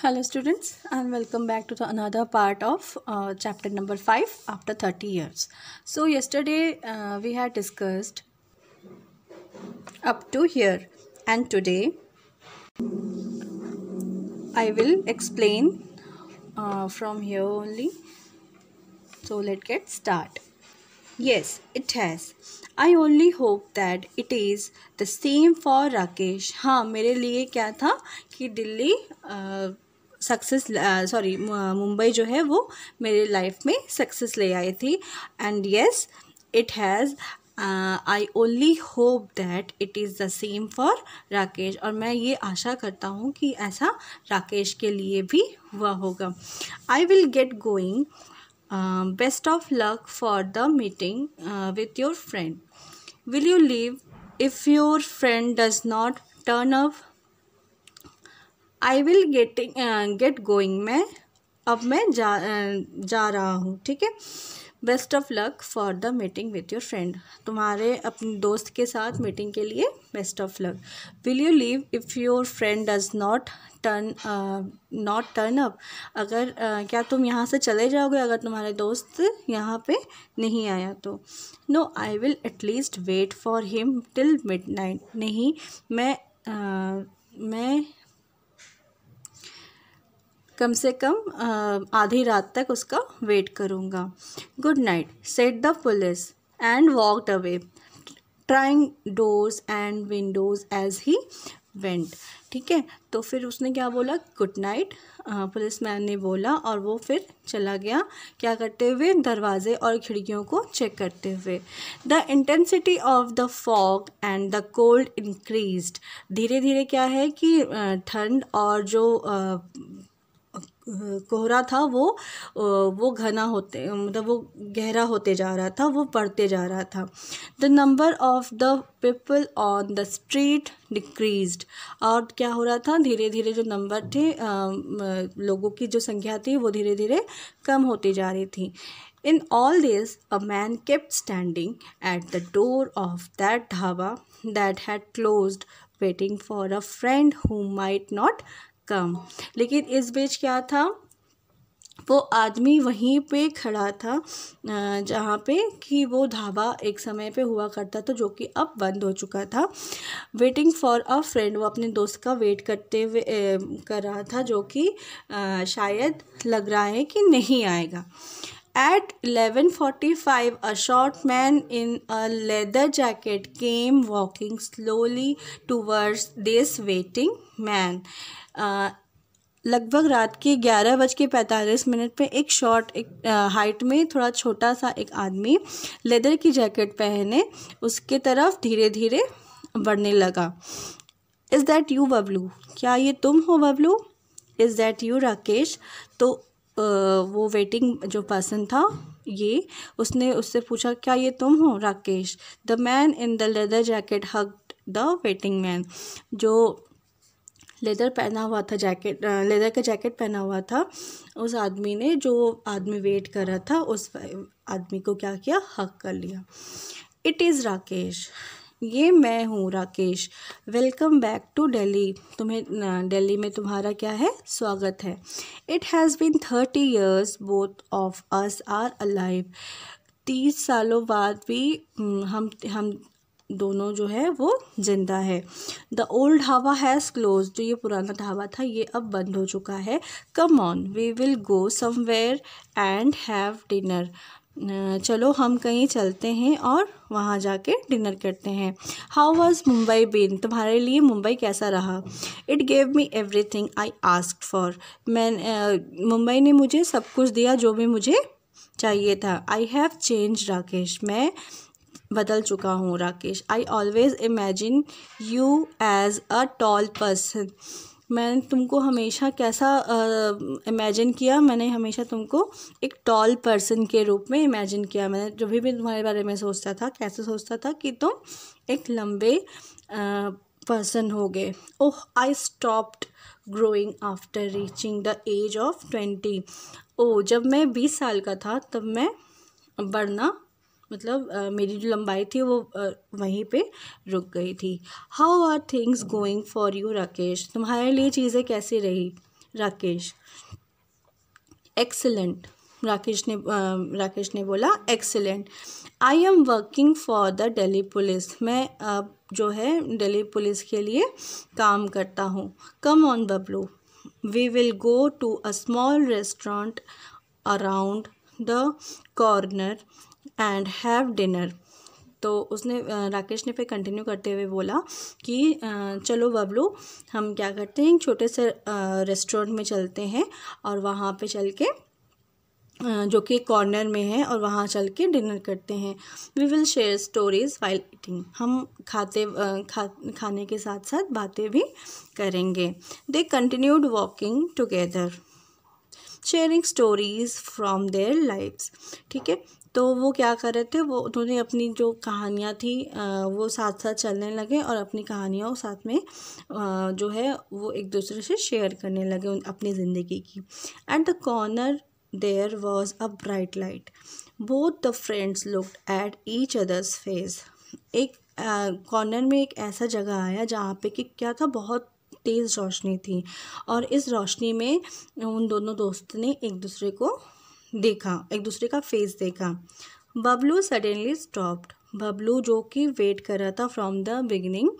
hello students and welcome back to the another part of uh, chapter number 5 after 30 years so yesterday uh, we had discussed up to here and today i will explain uh, from here only so let's get start yes it has i only hope that it is the same for rakesh हाँ मेरे लिए क्या था कि Delhi uh, success sorry Mumbai जो है वो मेरे लाइफ में सक्सेस ले आई थी and yes it has I only hope that it is the same for Rakesh और मैं ये आशा करता हूँ कि ऐसा राकेश के लिए भी हुआ होगा I will get going best of luck for the meeting with your friend will you leave if your friend does not turn up I will getting get going मैं अब मैं जा uh, जा रहा हूँ ठीक है best of luck for the meeting with your friend तुम्हारे अपने दोस्त के साथ मीटिंग के लिए best of luck will you leave if your friend does not turn not turn up अगर uh, क्या तुम यहाँ से चले जाओगे अगर तुम्हारे दोस्त यहाँ पे नहीं आया तो no I will at least wait for him till midnight नहीं मैं uh, मैं कम से कम आधी रात तक उसका वेट करूँगा good night said the police and walked away trying doors and windows as he went ठीक है तो फिर उसने क्या बोला गुड नाइट पुलिस मैन ने बोला और वो फिर चला गया क्या करते हुए दरवाजे और खिड़कियों को चेक करते हुए the intensity of the fog and the cold increased धीरे धीरे क्या है कि ठंड और जो कोहरा था वो वो घना होते मतलब वो गहरा होते जा रहा था वो पड़ते जा रहा था the number of the people on the street decrease और क्या हो रहा था धीरे धीरे जो नंबर थे लोगों की जो संख्या थी वो धीरे धीरे कम होती जा रही थी in all this a man kept standing at the door of that dhaba that had closed waiting for a friend who might not come लेकिन इस बीच क्या था वो आदमी वहीं पे खड़ा था जहाँ पे कि वो ढाबा एक समय पे हुआ करता था जो कि अब बंद हो चुका था वेटिंग फॉर अ फ्रेंड वो अपने दोस्त का वेट करते हुए कर रहा था जो कि शायद लग रहा है कि नहीं आएगा At 11:45 a short man in a leather jacket came walking slowly towards this waiting man. Uh, लगभग रात के ग्यारह बज के पैंतालीस मिनट पे एक शॉर्ट एक हाइट uh, में थोड़ा छोटा सा एक आदमी लेदर की जैकेट पहने उसके तरफ धीरे धीरे बढ़ने लगा इज़ दैट यू बबलू क्या ये तुम हो Bablu is that you Rakesh तो वो वेटिंग जो पर्सन था ये उसने उससे पूछा क्या ये तुम हो Rakesh the man in the leather jacket हक द वेटिंग मैन जो लेदर पहना हुआ था जैकेट लेदर का जैकेट पहना हुआ था उस आदमी ने जो आदमी वेट कर रहा था उस आदमी को क्या किया हक कर लिया इट इज़ राकेश ये मैं हूँ Rakesh welcome back to Delhi तुम्हें दिल्ली में तुम्हारा क्या है स्वागत है it has been thirty years both of us are alive तीस सालों बाद भी हम्म, हम हम दोनों जो है वो जिंदा है the old dhaba has close जो ये पुराना ढाबा था ये अब बंद हो चुका है come on we will go somewhere and have dinner चलो हम कहीं चलते हैं और वहाँ जाके डिनर करते हैं हाउ वॉज़ मुंबई बीन तुम्हारे लिए मुंबई कैसा रहा इट गेव मी एवरी थिंग आई आस्क फॉर मैं मुंबई ने मुझे सब कुछ दिया जो भी मुझे चाहिए था आई हैव चेंज राकेश मैं बदल चुका हूँ Rakesh I always imagine you as a tall person मैंने तुमको हमेशा कैसा इमेजिन किया मैंने हमेशा तुमको एक टॉल पर्सन के रूप में इमेजिन किया मैंने जो भी तुम्हारे बारे में सोचता था कैसे सोचता था कि तुम एक लंबे पर्सन हो गए oh I stopped growing after reaching the age of twenty ओ जब मैं बीस साल का था तब मैं बढ़ना मतलब uh, मेरी जो लंबाई थी वो uh, वहीं पे रुक गई थी how are things going for you Rakesh तुम्हारे लिए चीज़ें कैसी रही राकेश एक्सेलेंट राकेश ने uh, राकेश ने बोला excellent I am working for the Delhi police मैं अब जो है डेली पुलिस के लिए काम करता हूँ come on Bablu we will go to a small restaurant around the corner and have dinner तो उसने राकेश ने फिर कंटिन्यू करते हुए बोला कि चलो बबलू हम क्या करते हैं एक छोटे से रेस्टोरेंट में चलते हैं और वहाँ पे चल के जो कि कॉर्नर में है और वहाँ चल के डिनर करते हैं we will share stories while eating हम खाते खा खाने के साथ साथ बातें भी करेंगे they continued walking together sharing stories from their lifes ठीक है तो वो क्या कर रहे थे वो उन्होंने अपनी जो कहानियाँ थी वो साथ साथ चलने लगे और अपनी कहानियों साथ में जो है वो एक दूसरे से शेयर करने लगे अपनी ज़िंदगी की at the corner there was a bright light both the friends look at each others face एक कॉर्नर में एक ऐसा जगह आया जहाँ पे कि क्या था बहुत तेज़ रोशनी थी और इस रोशनी में उन दोनों दोस्त ने एक दूसरे को देखा एक दूसरे का फेस देखा बबलू सडनली स्टॉप्ड बबलू जो कि वेट कर रहा था फ्रॉम द बिगिनिंग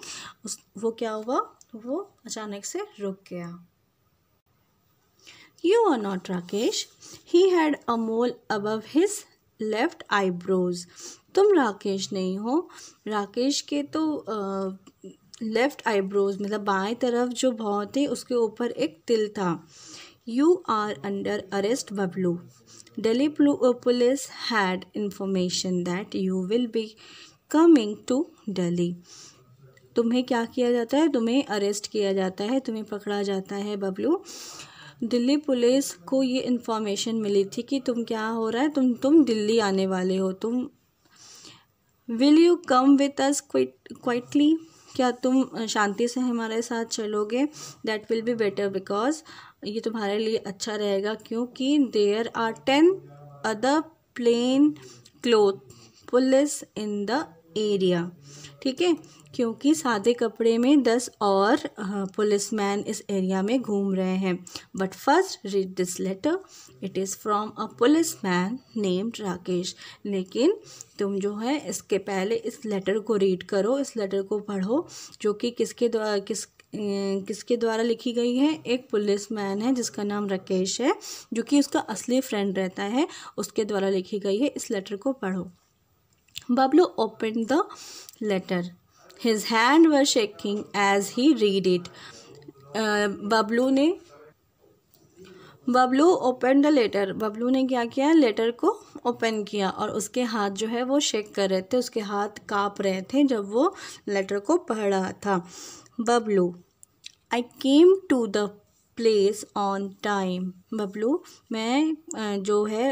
उस वो क्या हुआ वो अचानक से रुक गया you are not Rakesh he had a mole above his left eyebrows तुम राकेश नहीं हो राकेश के तो लेफ़्ट आईब्रोज मतलब बाएं तरफ जो भाव थे उसके ऊपर एक तिल था you are under arrest Bablu Delhi police had information that you will be coming to Delhi तुम्हें क्या किया जाता है तुम्हें अरेस्ट किया जाता है तुम्हें पकड़ा जाता है बबलू दिल्ली पुलिस को ये इन्फॉर्मेशन मिली थी कि तुम क्या हो रहा है तुम तुम दिल्ली आने वाले हो तुम will you come with us quit quietly क्या तुम शांति से हमारे साथ चलोगे that will be better because ये तुम्हारे लिए अच्छा रहेगा क्योंकि there are ten other plain cloth police in the area ठीक है क्योंकि सादे कपड़े में दस और पुलिसमैन इस एरिया में घूम रहे हैं but first read this letter it is from a police man named Rakesh लेकिन तुम जो है इसके पहले इस लेटर को रीड करो इस लेटर को पढ़ो जो कि किसके द्वारा किस किसके द्वारा लिखी गई है एक पुलिस मैन है जिसका नाम राकेश है जो कि उसका असली फ्रेंड रहता है उसके द्वारा लिखी गई है इस लेटर को पढ़ो Bablu opened the letter. His hand was shaking as he read it. Bablu ने Bablu open the letter Bablu ने क्या किया लेटर को ओपन किया और उसके हाथ जो है वो शेक कर रहे थे उसके हाथ काँप रहे थे जब वो लेटर को पढ़ रहा था Bablu I came to the place on time Bablu मैं जो है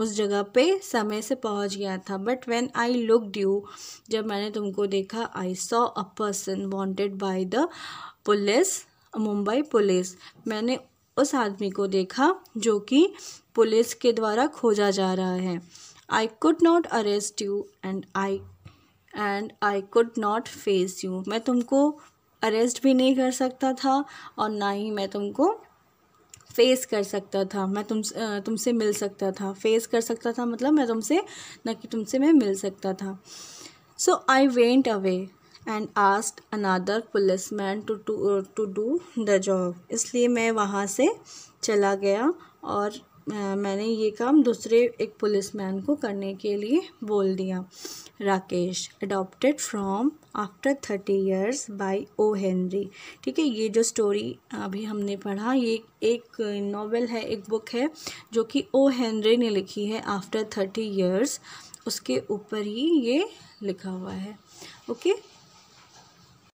उस जगह पे समय से पहुंच गया था but when I looked you जब मैंने तुमको देखा I saw a person wanted by the police Mumbai police मैंने उस आदमी को देखा जो कि पुलिस के द्वारा खोजा जा रहा है I could not arrest you and I and I could not face you मैं तुमको अरेस्ट भी नहीं कर सकता था और ना ही मैं तुमको फेस कर सकता था मैं तुम तुमसे मिल सकता था फेस कर सकता था मतलब मैं तुमसे ना कि तुमसे मैं मिल सकता था so I went away and asked another police man to to to do the job इसलिए मैं वहाँ से चला गया और मैंने ये काम दूसरे एक पुलिस मैन को करने के लिए बोल दिया Rakesh adopted from after thirty years by O Henry ठीक है ये जो स्टोरी अभी हमने पढ़ा ये एक नॉवेल है एक बुक है जो कि ओ हेनरी ने लिखी है आफ्टर थर्टी ईयर्स उसके ऊपर ही ये लिखा हुआ है ओके okay?